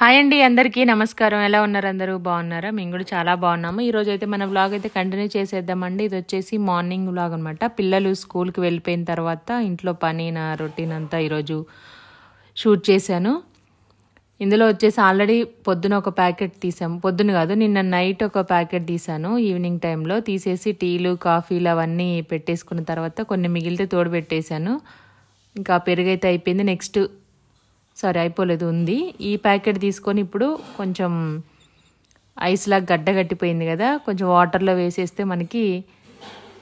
hi అండి అందరికీ నమస్కారం ఎలా ఉన్నారు అందరూ బాగున్నారా మేము కూడా చాలా బాగున్నాము ఈరోజు అయితే మన వ్లాగ్ అయితే కంటిన్యూ చేసేద్దామండి ఇది వచ్చేసి మార్నింగ్ వ్లాగ్ అనమాట పిల్లలు స్కూల్కి వెళ్ళిపోయిన తర్వాత ఇంట్లో పని నా రొటీన్ అంతా ఈరోజు షూట్ చేశాను ఇందులో వచ్చేసి ఆల్రెడీ పొద్దున ఒక ప్యాకెట్ తీసాము పొద్దున కాదు నిన్న నైట్ ఒక ప్యాకెట్ తీసాను ఈవినింగ్ టైంలో తీసేసి టీలు కాఫీలు అవన్నీ పెట్టేసుకున్న తర్వాత కొన్ని మిగిలితే తోడు పెట్టేశాను ఇంకా పెరుగైతే అయిపోయింది నెక్స్ట్ సారీ అయిపోలేదు ఉంది ఈ ప్యాకెట్ తీసుకొని ఇప్పుడు కొంచెం ఐస్లా గడ్డ కట్టిపోయింది కదా కొంచెం వాటర్లో వేసేస్తే మనకి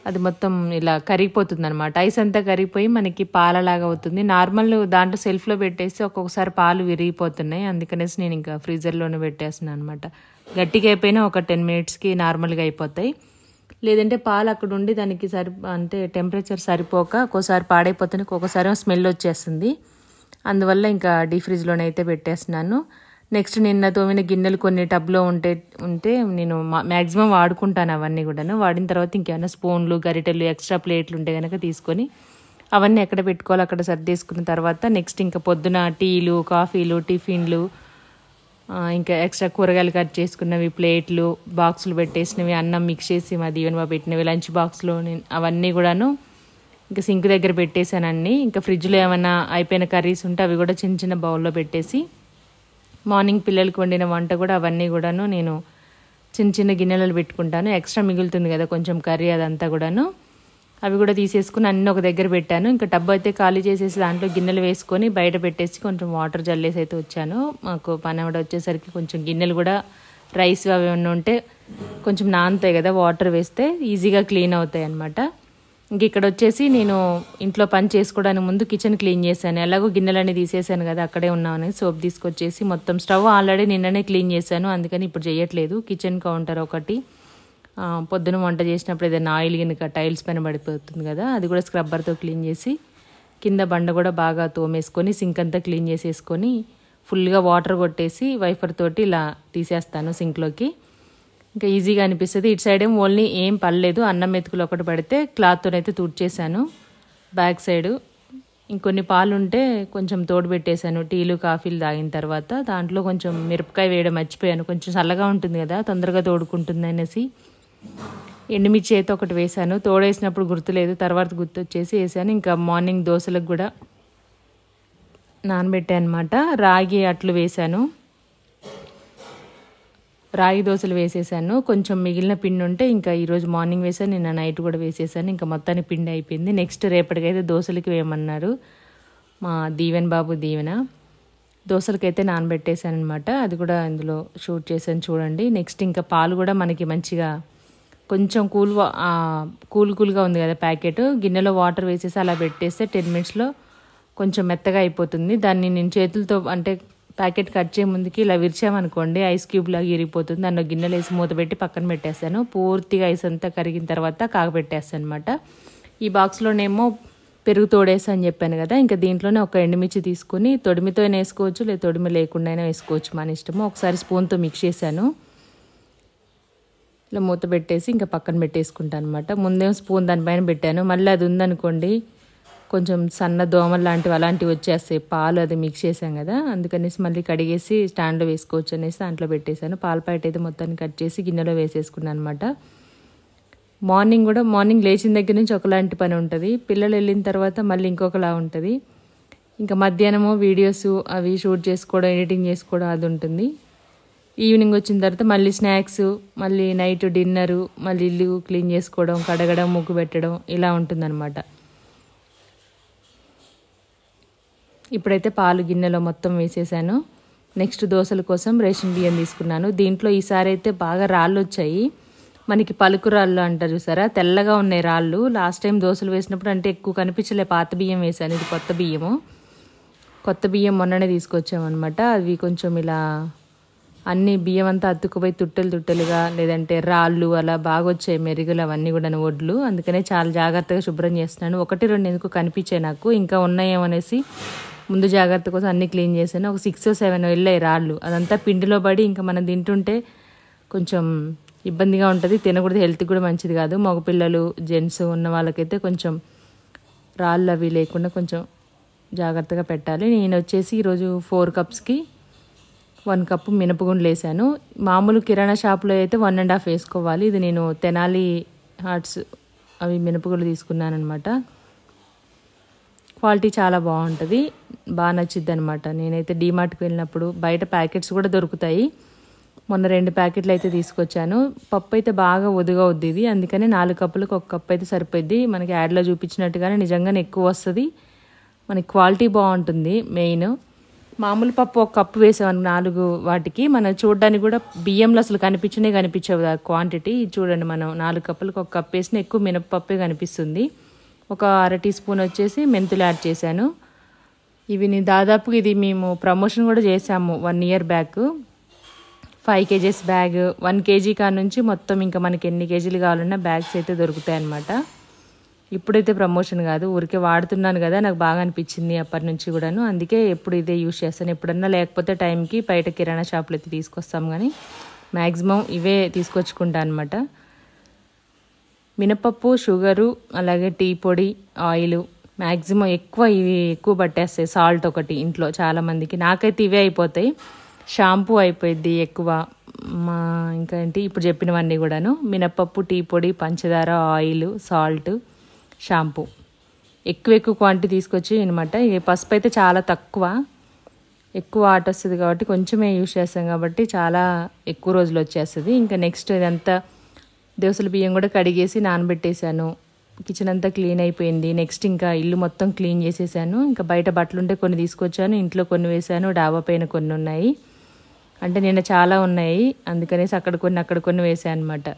అది మొత్తం ఇలా కరిగిపోతుంది అనమాట ఐస్ అంతా కరిగిపోయి మనకి పాలలాగా అవుతుంది నార్మల్ దాంట్లో సెల్ఫ్లో పెట్టేస్తే ఒక్కొక్కసారి పాలు విరిగిపోతున్నాయి అందుకనేసి నేను ఇంకా ఫ్రీజర్లోనే పెట్టేస్తున్నాను అనమాట గట్టిగా అయిపోయినా ఒక టెన్ మినిట్స్కి నార్మల్గా అయిపోతాయి లేదంటే పాలు అక్కడ ఉండి దానికి సరి అంటే టెంపరేచర్ సరిపోక ఒక్కోసారి పాడైపోతుంది ఒక్కొక్కసారి స్మెల్ వచ్చేస్తుంది అందువల్ల ఇంకా డీ ఫ్రిడ్జ్లోనే అయితే పెట్టేస్తున్నాను నెక్స్ట్ నిన్న తోమిన గిన్నెలు కొన్ని టబ్లో ఉంటే ఉంటే నేను మ్యాక్సిమం వాడుకుంటాను అవన్నీ కూడాను వాడిన తర్వాత ఇంకేమైనా స్పూన్లు గరిటెలు ఎక్స్ట్రా ప్లేట్లు ఉంటే కనుక తీసుకొని అవన్నీ ఎక్కడ పెట్టుకోవాలో అక్కడ సర్దేసుకున్న తర్వాత నెక్స్ట్ ఇంకా పొద్దున టీలు కాఫీలు టిఫిన్లు ఇంకా ఎక్స్ట్రా కూరగాయలు కట్ చేసుకున్నవి ప్లేట్లు బాక్సులు పెట్టేసినవి అన్నం మిక్స్ చేసి మా బాబు పెట్టినవి లంచ్ బాక్స్లో అవన్నీ కూడాను ఇంకా సింక్ దగ్గర అన్ని ఇంకా ఫ్రిడ్జ్లో ఏమైనా అయిపోయిన కర్రీస్ ఉంటే అవి కూడా చిన్న చిన్న బౌల్లో పెట్టేసి మార్నింగ్ పిల్లలకు వండిన వంట కూడా అవన్నీ కూడాను నేను చిన్న చిన్న గిన్నెలలో పెట్టుకుంటాను ఎక్స్ట్రా మిగులుతుంది కదా కొంచెం కర్రీ అదంతా కూడాను అవి కూడా తీసేసుకుని అన్నీ ఒక దగ్గర పెట్టాను ఇంకా టబ్బు అయితే ఖాళీ చేసేసి దాంట్లో గిన్నెలు వేసుకొని బయట పెట్టేసి కొంచెం వాటర్ జల్లేసి అయితే వచ్చాను మాకు కూడా వచ్చేసరికి కొంచెం గిన్నెలు కూడా రైస్ అవి ఏమన్నా ఉంటే కొంచెం నానుతాయి కదా వాటర్ వేస్తే ఈజీగా క్లీన్ అవుతాయి అనమాట ఇంక ఇక్కడ వచ్చేసి నేను ఇంట్లో పని చేసుకోవడానికి ముందు కిచెన్ క్లీన్ చేశాను ఎలాగో గిన్నెలన్నీ తీసేసాను కదా అక్కడే ఉన్నామని సోప్ తీసుకొచ్చేసి మొత్తం స్టవ్ ఆల్రెడీ నిన్ననే క్లీన్ చేశాను అందుకని ఇప్పుడు చేయట్లేదు కిచెన్ కౌంటర్ ఒకటి పొద్దున వంట చేసినప్పుడు ఏదైనా ఆయిల్ కనుక టైల్స్ పైన పడిపోతుంది కదా అది కూడా స్క్రబ్బర్తో క్లీన్ చేసి కింద బండ కూడా బాగా తోమేసుకొని సింక్ అంతా క్లీన్ చేసేసుకొని ఫుల్గా వాటర్ కొట్టేసి వైఫర్ తోటి ఇలా తీసేస్తాను సింక్లోకి ఇంకా ఈజీగా అనిపిస్తుంది ఇటు సైడ్ ఏం ఓన్లీ ఏం పర్లేదు అన్నం మెతుకులు ఒకటి పడితే క్లాత్తోనైతే తుడిచేసాను బ్యాక్ సైడు ఇంకొన్ని పాలు ఉంటే కొంచెం తోడు పెట్టేశాను టీలు కాఫీలు తాగిన తర్వాత దాంట్లో కొంచెం మిరపకాయ వేయడం మర్చిపోయాను కొంచెం చల్లగా ఉంటుంది కదా తొందరగా తోడుకుంటుంది అనేసి ఎండుమిర్చి అయితే ఒకటి వేశాను తోడేసినప్పుడు గుర్తులేదు తర్వాత గుర్తొచ్చేసి వేసాను ఇంకా మార్నింగ్ దోశలకు కూడా నానబెట్టాను అనమాట రాగి అట్లు వేశాను రాగి దోశలు వేసేసాను కొంచెం మిగిలిన పిండి ఉంటే ఇంకా ఈరోజు మార్నింగ్ వేసాను నిన్న నైట్ కూడా వేసేసాను ఇంకా మొత్తాన్ని పిండి అయిపోయింది నెక్స్ట్ రేపటికైతే దోశలకి వేయమన్నారు మా దీవెన్ బాబు దీవెన దోశలకైతే నానబెట్టేశాను అనమాట అది కూడా ఇందులో షూట్ చేశాను చూడండి నెక్స్ట్ ఇంకా పాలు కూడా మనకి మంచిగా కొంచెం కూల్ కూల్ కూల్గా ఉంది కదా ప్యాకెట్ గిన్నెలో వాటర్ వేసేసి అలా పెట్టేస్తే టెన్ మినిట్స్లో కొంచెం మెత్తగా అయిపోతుంది దాన్ని నేను చేతులతో అంటే ప్యాకెట్ కట్ చేయ ముందుకి ఇలా విరిచామనుకోండి ఐస్ క్యూబ్ లాగా ఇరిగిపోతుంది దాన్ని గిన్నెలు వేసి మూత పెట్టి పక్కన పెట్టేస్తాను పూర్తిగా ఐస్ అంతా కరిగిన తర్వాత కాగబెట్టేస్తాను అనమాట ఈ బాక్స్లోనేమో పెరుగు తోడేసి అని చెప్పాను కదా ఇంకా దీంట్లోనే ఒక ఎండుమిర్చి తీసుకుని తొడిమితో వేసుకోవచ్చు లేదా తొడిమి లేకుండా అయినా వేసుకోవచ్చు మన ఇష్టము ఒకసారి స్పూన్తో మిక్స్ చేశాను ఇలా మూత పెట్టేసి ఇంకా పక్కన పెట్టేసుకుంటాను అనమాట ముందేమో స్పూన్ దానిపైన పెట్టాను మళ్ళీ అది ఉందనుకోండి కొంచెం సన్న దోమలు లాంటివి అలాంటివి వచ్చేస్తాయి పాలు అది మిక్స్ చేసాం కదా అందుకనేసి మళ్ళీ కడిగేసి స్టాండ్లో వేసుకోవచ్చు అనేసి దాంట్లో పెట్టేశాను పాలు ప్యాకెట్ అయితే మొత్తాన్ని కట్ చేసి గిన్నెలో వేసేసుకున్నాను అనమాట మార్నింగ్ కూడా మార్నింగ్ లేచిన దగ్గర నుంచి ఒకలాంటి పని ఉంటుంది పిల్లలు వెళ్ళిన తర్వాత మళ్ళీ ఇంకొకలా ఉంటుంది ఇంకా మధ్యాహ్నము వీడియోస్ అవి షూట్ చేసుకోవడం ఎడిటింగ్ చేసుకోవడం అది ఉంటుంది ఈవినింగ్ వచ్చిన తర్వాత మళ్ళీ స్నాక్స్ మళ్ళీ నైట్ డిన్నరు మళ్ళీ ఇల్లు క్లీన్ చేసుకోవడం కడగడం ముగ్గు పెట్టడం ఇలా ఉంటుందన్నమాట ఇప్పుడైతే పాలు గిన్నెలో మొత్తం వేసేసాను నెక్స్ట్ దోశల కోసం రేషన్ బియ్యం తీసుకున్నాను దీంట్లో ఈసారి అయితే బాగా రాళ్ళు వచ్చాయి మనకి పలుకు రాళ్ళు అంటారు చూసారా తెల్లగా ఉన్నాయి రాళ్ళు లాస్ట్ టైం దోశలు వేసినప్పుడు అంటే ఎక్కువ కనిపించలే పాత బియ్యం వేసాను ఇది కొత్త బియ్యము కొత్త బియ్యం మొన్ననే తీసుకొచ్చామన్నమాట అవి కొంచెం ఇలా అన్ని బియ్యం అంతా అతుక్కుపోయి తుట్టెలు తుట్టెలుగా లేదంటే రాళ్ళు అలా బాగా వచ్చాయి మెరుగులు అవన్నీ కూడా ఒడ్లు అందుకనే చాలా జాగ్రత్తగా శుభ్రం చేస్తున్నాను ఒకటి రెండు ఎందుకు కనిపించాయి నాకు ఇంకా ఉన్నాయేమనేసి ముందు జాగ్రత్త కోసం అన్నీ క్లీన్ చేశాను ఒక సిక్స్ సెవెన్ వెళ్ళాయి రాళ్ళు అదంతా పిండిలో పడి ఇంకా మనం తింటుంటే కొంచెం ఇబ్బందిగా ఉంటుంది తినకూడదు హెల్త్ కూడా మంచిది కాదు మగపిల్లలు జెంట్స్ ఉన్న వాళ్ళకైతే కొంచెం రాళ్ళు అవి లేకుండా కొంచెం జాగ్రత్తగా పెట్టాలి నేను వచ్చేసి ఈరోజు ఫోర్ కప్స్కి వన్ కప్పు మినపగుండ్లు వేసాను మామూలు కిరాణా షాప్లో అయితే వన్ అండ్ హాఫ్ వేసుకోవాలి ఇది నేను తెనాలి హార్ట్స్ అవి మినపగుళ్ళు తీసుకున్నాను అనమాట క్వాలిటీ చాలా బాగుంటుంది బాగా నచ్చిద్ది అనమాట నేనైతే డీమార్ట్కి వెళ్ళినప్పుడు బయట ప్యాకెట్స్ కూడా దొరుకుతాయి మొన్న రెండు ప్యాకెట్లు అయితే తీసుకొచ్చాను పప్పు అయితే బాగా వదుగా వద్ది ఇది అందుకని నాలుగు కప్పులకు ఒక కప్పు అయితే సరిపోద్ది మనకి యాడ్లో చూపించినట్టుగానే నిజంగానే ఎక్కువ వస్తుంది మనకి క్వాలిటీ బాగుంటుంది మెయిన్ మామూలు పప్పు ఒక కప్పు వేసాం నాలుగు వాటికి మనం చూడడానికి కూడా బియ్యంలో అసలు కనిపించినే కనిపించవు క్వాంటిటీ చూడండి మనం నాలుగు కప్పులకు ఒక కప్పు వేసిన ఎక్కువ మినపప్పే కనిపిస్తుంది ఒక అర టీ స్పూన్ వచ్చేసి మెంతులు యాడ్ చేశాను ఇవి దాదాపుగా ఇది మేము ప్రమోషన్ కూడా చేసాము one year back five kgs bag one kg కా నుంచి మొత్తం ఇంకా మనకి ఎన్ని కేజీలు కావాలన్నా బ్యాగ్స్ అయితే దొరుకుతాయి అన్నమాట ఇప్పుడైతే ప్రమోషన్ కాదు ఊరికే వాడుతున్నాను కదా నాకు బాగా అనిపించింది అప్పటి నుంచి కూడాను అందుకే ఎప్పుడు ఇదే యూజ్ చేస్తాను ఎప్పుడన్నా లేకపోతే టైంకి బయట కిరాణా షాపులు అయితే తీసుకొస్తాం కానీ మ్యాక్సిమం ఇవే తీసుకొచ్చుకుంటా అనమాట మినపప్పు షుగరు అలాగే టీ పొడి ఆయిల్ మ్యాక్సిమం ఎక్కువ ఇవి ఎక్కువ పట్టేస్తాయి సాల్ట్ ఒకటి ఇంట్లో చాలామందికి నాకైతే ఇవే అయిపోతాయి షాంపూ అయిపోయింది ఎక్కువ మా ఇంకా ఏంటి ఇప్పుడు చెప్పినవన్నీ కూడాను మినపప్పు టీ పొడి పంచదార ఆయిల్ సాల్ట్ షాంపూ ఎక్కువ ఎక్కువ క్వాంటిటీ తీసుకొచ్చి అనమాట పసుపు అయితే చాలా తక్కువ ఎక్కువ ఆట వస్తుంది కాబట్టి కొంచెమే యూజ్ చేస్తాం కాబట్టి చాలా ఎక్కువ రోజులు వచ్చేస్తుంది ఇంకా నెక్స్ట్ ఇదంతా దోసలు బియ్యం కూడా కడిగేసి నానబెట్టేశాను కిచెన్ అంతా క్లీన్ అయిపోయింది నెక్స్ట్ ఇంకా ఇల్లు మొత్తం క్లీన్ చేసేసాను ఇంకా బయట బట్టలుంటే కొన్ని తీసుకొచ్చాను ఇంట్లో కొన్ని వేశాను డాబా పైన కొన్ని ఉన్నాయి అంటే నిన్న చాలా ఉన్నాయి అందుకనేసి అక్కడ కొన్ని అక్కడ కొన్ని వేసాను అనమాట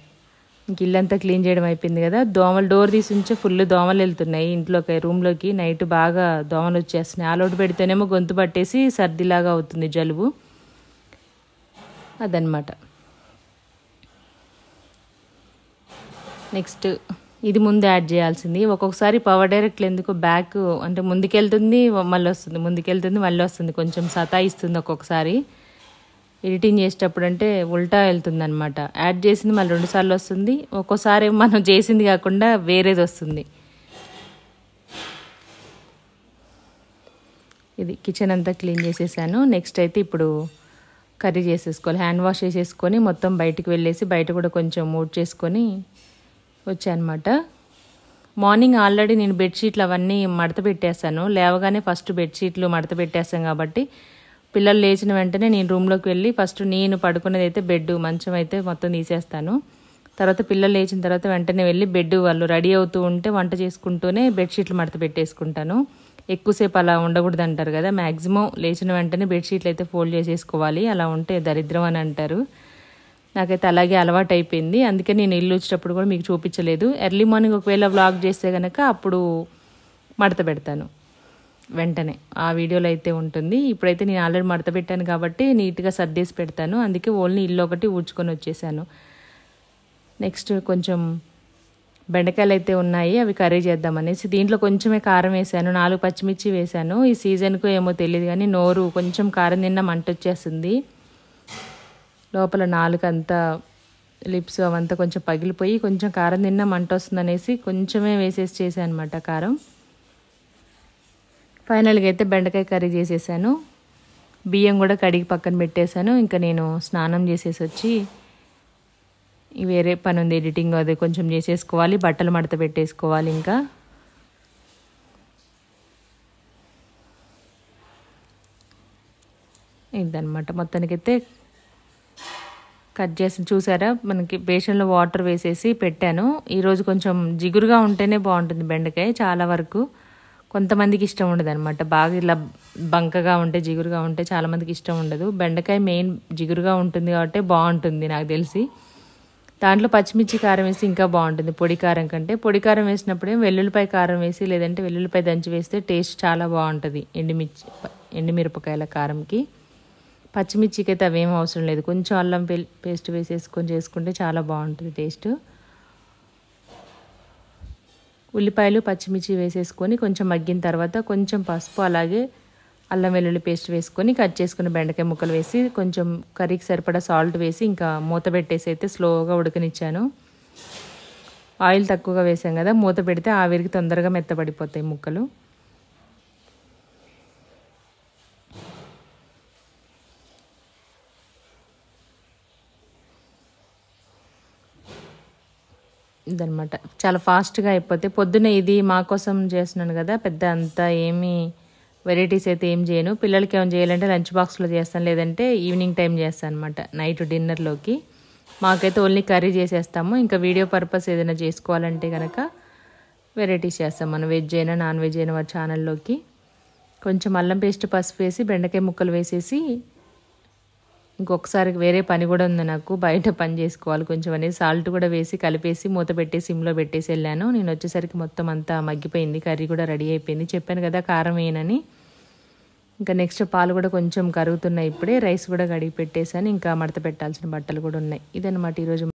ఇంక ఇల్లంతా క్లీన్ చేయడం అయిపోయింది కదా దోమలు డోర్ తీసి ఉంచే ఫుల్ దోమలు వెళ్తున్నాయి ఇంట్లోకి రూమ్లోకి నైట్ బాగా దోమలు వచ్చేస్తున్నాయి ఆలోటు పెడితేనేమో గొంతు పట్టేసి సర్దిలాగా అవుతుంది జలుబు అదనమాట నెక్స్ట్ ఇది ముందు యాడ్ చేయాల్సింది ఒక్కొక్కసారి పవర్ డైరెక్ట్లు ఎందుకు బ్యాక్ అంటే ముందుకెళ్తుంది మళ్ళీ వస్తుంది ముందుకెళ్తుంది మళ్ళీ వస్తుంది కొంచెం సతాయిస్తుంది ఒక్కొక్కసారి ఎడిటింగ్ చేసేటప్పుడు అంటే ఉల్టా వెళ్తుంది అనమాట యాడ్ చేసింది మళ్ళీ రెండుసార్లు వస్తుంది ఒక్కోసారి మనం చేసింది కాకుండా వేరేది వస్తుంది ఇది కిచెన్ అంతా క్లీన్ చేసేసాను నెక్స్ట్ అయితే ఇప్పుడు కర్రీ చేసేసుకోవాలి హ్యాండ్ వాష్ చేసేసుకొని మొత్తం బయటకు వెళ్ళేసి బయట కూడా కొంచెం మూడ్ చేసుకొని వచ్చాయన్నమాట మార్నింగ్ ఆల్రెడీ నేను బెడ్షీట్లు అవన్నీ మడత పెట్టేశాను లేవగానే ఫస్ట్ బెడ్షీట్లు మడత పెట్టేస్తాం కాబట్టి పిల్లలు లేచిన వెంటనే నేను రూమ్లోకి వెళ్ళి ఫస్ట్ నేను పడుకునేది అయితే బెడ్ మంచం అయితే మొత్తం తీసేస్తాను తర్వాత పిల్లలు లేచిన తర్వాత వెంటనే వెళ్ళి బెడ్ వాళ్ళు రెడీ అవుతూ ఉంటే వంట చేసుకుంటూనే బెడ్షీట్లు మడత పెట్టేసుకుంటాను ఎక్కువసేపు అలా ఉండకూడదు అంటారు కదా మ్యాక్సిమం లేచిన వెంటనే బెడ్షీట్లు అయితే ఫోల్డ్ చేసేసుకోవాలి అలా ఉంటే దరిద్రం అని అంటారు నాకైతే అలాగే అలవాటు అయిపోయింది అందుకే నేను ఇల్లు వచ్చేటప్పుడు కూడా మీకు చూపించలేదు ఎర్లీ మార్నింగ్ ఒకవేళ వ్లాగ్ చేస్తే కనుక అప్పుడు మడత పెడతాను వెంటనే ఆ వీడియోలో అయితే ఉంటుంది ఇప్పుడైతే నేను ఆల్రెడీ మడత పెట్టాను కాబట్టి నీట్గా సర్దేసి పెడతాను అందుకే ఓన్లీ ఇల్లు ఒకటి ఊడ్చుకొని వచ్చేసాను నెక్స్ట్ కొంచెం బెండకాయలు అయితే ఉన్నాయి అవి కర్రీ చేద్దామనేసి దీంట్లో కొంచెమే కారం వేసాను నాలుగు పచ్చిమిర్చి వేసాను ఈ సీజన్కు ఏమో తెలియదు కానీ నోరు కొంచెం కారం తిన్న మంట వచ్చేస్తుంది లోపల నాలుకంతా లిప్స్ అవంతా కొంచెం పగిలిపోయి కొంచెం కారం తిన్నా మంట వస్తుందనేసి కొంచెమే వేసేసి చేశాను అనమాట కారం ఫైనల్గా అయితే బెండకాయ కర్రీ చేసేసాను బియ్యం కూడా కడిగి పక్కన పెట్టేశాను ఇంకా నేను స్నానం చేసేసి వచ్చి వేరే పని ఉంది ఎడిటింగ్ అది కొంచెం చేసేసుకోవాలి బట్టలు మడత పెట్టేసుకోవాలి ఇంకా ఇదనమాట మొత్తానికైతే కట్ చేసి చూసారా మనకి బేషన్లో వాటర్ వేసేసి పెట్టాను ఈరోజు కొంచెం జిగురుగా ఉంటేనే బాగుంటుంది బెండకాయ చాలా వరకు కొంతమందికి ఇష్టం ఉండదు అనమాట బాగా ఇలా బంకగా ఉంటే జిగురుగా ఉంటే చాలామందికి ఇష్టం ఉండదు బెండకాయ మెయిన్ జిగురుగా ఉంటుంది కాబట్టి బాగుంటుంది నాకు తెలిసి దాంట్లో పచ్చిమిర్చి కారం వేసి ఇంకా బాగుంటుంది పొడి కారం కంటే పొడి కారం వేసినప్పుడే వెల్లుల్లిపాయ కారం వేసి లేదంటే వెల్లుల్లిపాయ దంచి వేస్తే టేస్ట్ చాలా బాగుంటుంది ఎండుమిర్చి ఎండుమిరపకాయల కారంకి పచ్చిమిర్చికి అయితే అవేం అవసరం లేదు కొంచెం అల్లం పేస్ట్ వేసేసుకొని చేసుకుంటే చాలా బాగుంటుంది టేస్ట్ ఉల్లిపాయలు పచ్చిమిర్చి వేసేసుకొని కొంచెం మగ్గిన తర్వాత కొంచెం పసుపు అలాగే అల్లం వెల్లుల్లి పేస్ట్ వేసుకొని కట్ చేసుకున్న బెండకాయ ముక్కలు వేసి కొంచెం కర్రీకి సరిపడా సాల్ట్ వేసి ఇంకా మూత పెట్టేసి అయితే స్లోగా ఉడకనిచ్చాను ఆయిల్ తక్కువగా వేసాం కదా మూత పెడితే ఆవిరికి తొందరగా మెత్తబడిపోతాయి ముక్కలు అయిపోతుంది అనమాట చాలా ఫాస్ట్గా అయిపోతే పొద్దున ఇది మా కోసం చేస్తున్నాను కదా పెద్ద అంతా ఏమీ వెరైటీస్ అయితే ఏం చేయను పిల్లలకి ఏమైనా చేయాలంటే లంచ్ బాక్స్లో చేస్తాను లేదంటే ఈవినింగ్ టైం చేస్తాను అనమాట నైట్ డిన్నర్లోకి మాకైతే ఓన్లీ కర్రీ చేసేస్తాము ఇంకా వీడియో పర్పస్ ఏదైనా చేసుకోవాలంటే కనుక వెరైటీస్ చేస్తాం మనం వెజ్ అయినా నాన్ వెజ్ అయినా వారి ఛానల్లోకి కొంచెం అల్లం పేస్ట్ పసుపు వేసి బెండకాయ ముక్కలు వేసేసి ఇంకొకసారి వేరే పని కూడా ఉంది నాకు బయట పని చేసుకోవాలి కొంచెం అనేది సాల్ట్ కూడా వేసి కలిపేసి మూత పెట్టి సిమ్లో పెట్టేసి వెళ్ళాను నేను వచ్చేసరికి మొత్తం అంతా మగ్గిపోయింది కర్రీ కూడా రెడీ అయిపోయింది చెప్పాను కదా కారం వేయనని ఇంకా నెక్స్ట్ పాలు కూడా కొంచెం కరుగుతున్నాయి ఇప్పుడే రైస్ కూడా కడిగి పెట్టేసాను ఇంకా మడత పెట్టాల్సిన బట్టలు కూడా ఉన్నాయి ఇదన్నమాట ఈరోజు